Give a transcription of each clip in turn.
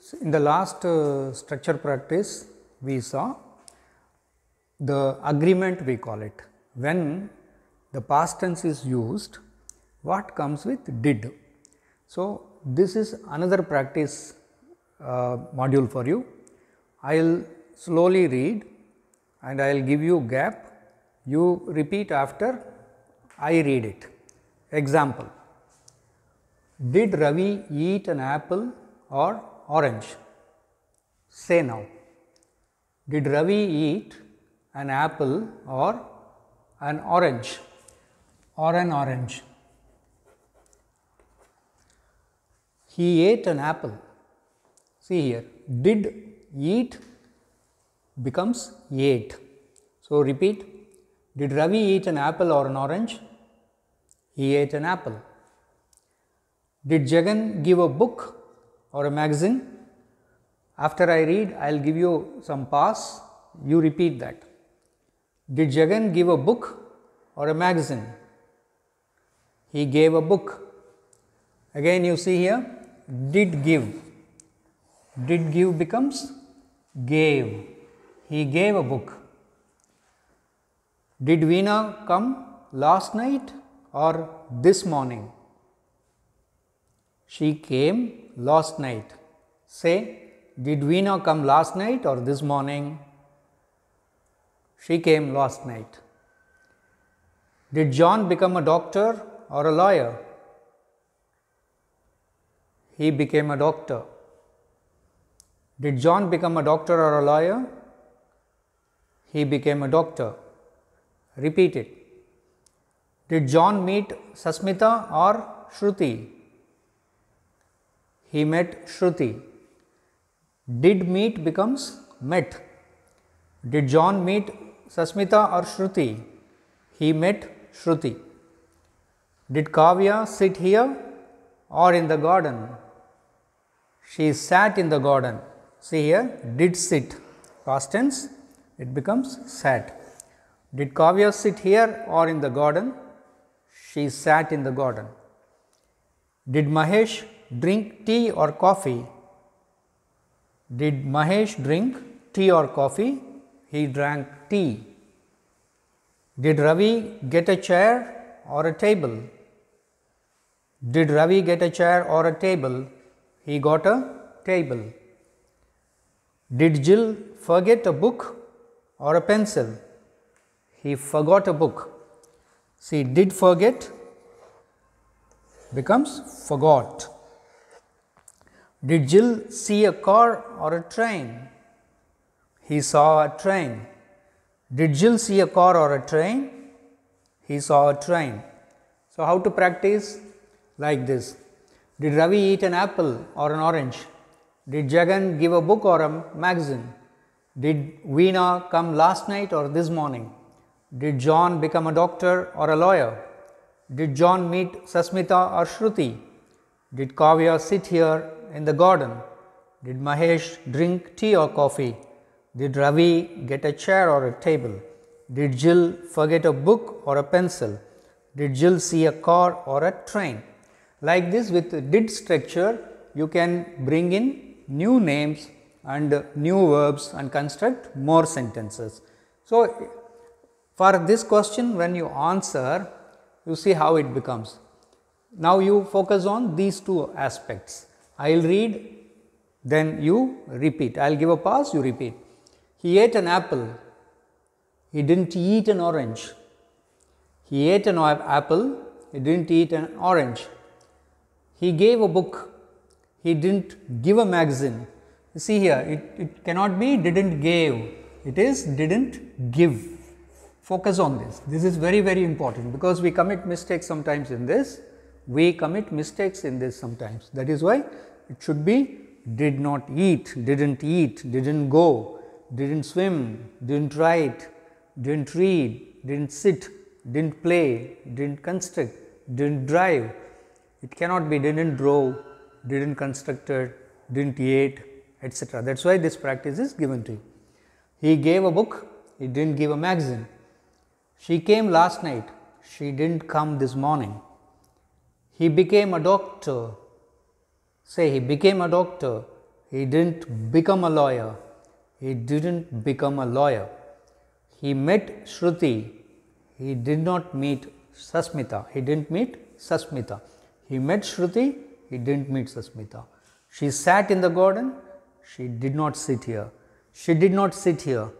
So, in the last uh, structure practice we saw the agreement we call it. When the past tense is used, what comes with did. So, this is another practice uh, module for you. I will slowly read and I will give you gap. You repeat after I read it. Example, did Ravi eat an apple or orange. Say now, did Ravi eat an apple or an orange or an orange? He ate an apple. See here, did eat becomes ate. So, repeat, did Ravi eat an apple or an orange? He ate an apple. Did Jagan give a book or a magazine. After I read, I will give you some pass, you repeat that. Did Jagan give a book or a magazine? He gave a book. Again you see here, did give. Did give becomes gave. He gave a book. Did Veena come last night or this morning? she came last night. Say, did Veena come last night or this morning? She came last night. Did John become a doctor or a lawyer? He became a doctor. Did John become a doctor or a lawyer? He became a doctor. Repeat it. Did John meet Sasmita or Shruti? he met Shruti. Did meet becomes met. Did John meet Sasmita or Shruti? He met Shruti. Did Kavya sit here or in the garden? She sat in the garden. See here, did sit. Past tense, it becomes sat. Did Kavya sit here or in the garden? She sat in the garden. Did Mahesh drink tea or coffee? Did Mahesh drink tea or coffee? He drank tea. Did Ravi get a chair or a table? Did Ravi get a chair or a table? He got a table. Did Jill forget a book or a pencil? He forgot a book. See, did forget becomes forgot. Did Jill see a car or a train? He saw a train. Did Jill see a car or a train? He saw a train. So, how to practice? Like this Did Ravi eat an apple or an orange? Did Jagan give a book or a magazine? Did Veena come last night or this morning? Did John become a doctor or a lawyer? Did John meet Sasmita or Shruti? Did Kavya sit here in the garden? Did Mahesh drink tea or coffee? Did Ravi get a chair or a table? Did Jill forget a book or a pencil? Did Jill see a car or a train? Like this with did structure you can bring in new names and new verbs and construct more sentences. So, for this question when you answer you see how it becomes now, you focus on these two aspects. I will read, then you repeat. I will give a pause. you repeat. He ate an apple, he did not eat an orange. He ate an apple, he did not eat an orange. He gave a book, he did not give a magazine. You see here, it, it cannot be did not gave, it is did not give. Focus on this. This is very, very important because we commit mistakes sometimes in this we commit mistakes in this sometimes. That is why it should be did not eat, did not eat, did not go, did not swim, did not write, did not read, did not sit, did not play, did not construct, did not drive. It cannot be did not draw, did not construct, did not eat etc. That is why this practice is given to you. He gave a book, he did not give a magazine. She came last night, she did not come this morning he became a doctor. Say he became a doctor, he didn't become a lawyer. He didn't become a lawyer. He met Shruti, he did not meet Sasmita. He didn't meet Sasmita. He met Shruti, he didn't meet Sasmita. She sat in the garden, she did not sit here. She did not sit here.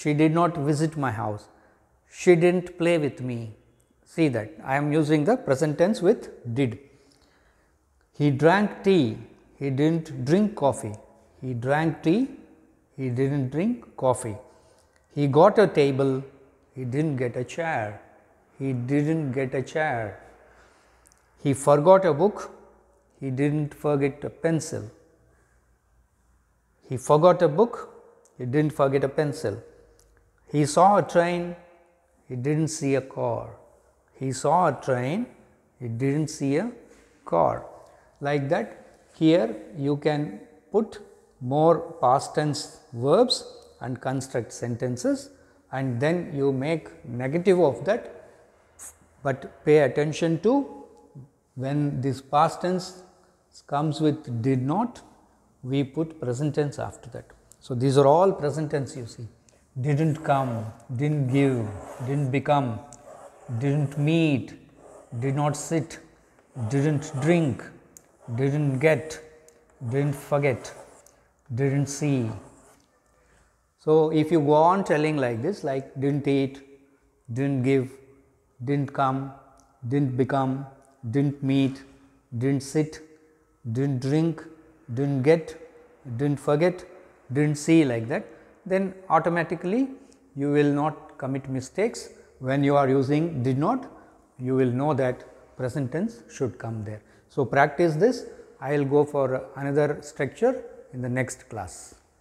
She did not visit my house. She didn't play with me. See that I am using the present tense with did. He drank tea, he did not drink coffee. He drank tea, he did not drink coffee. He got a table, he did not get a chair. He did not get a chair. He forgot a book, he did not forget a pencil. He forgot a book, he did not forget a pencil. He saw a train, he did not see a car. He saw a train, he did not see a car. Like that here you can put more past tense verbs and construct sentences and then you make negative of that, but pay attention to when this past tense comes with did not, we put present tense after that. So, these are all present tense you see did not come, did not give, did not become, did not meet, did not sit, did not drink, did not get, did not forget, did not see. So, if you go on telling like this like did not eat, did not give, did not come, did not become, did not meet, did not sit, did not drink, did not get, did not forget, did not see like that, then automatically you will not commit mistakes when you are using did not, you will know that present tense should come there. So, practice this, I will go for another structure in the next class.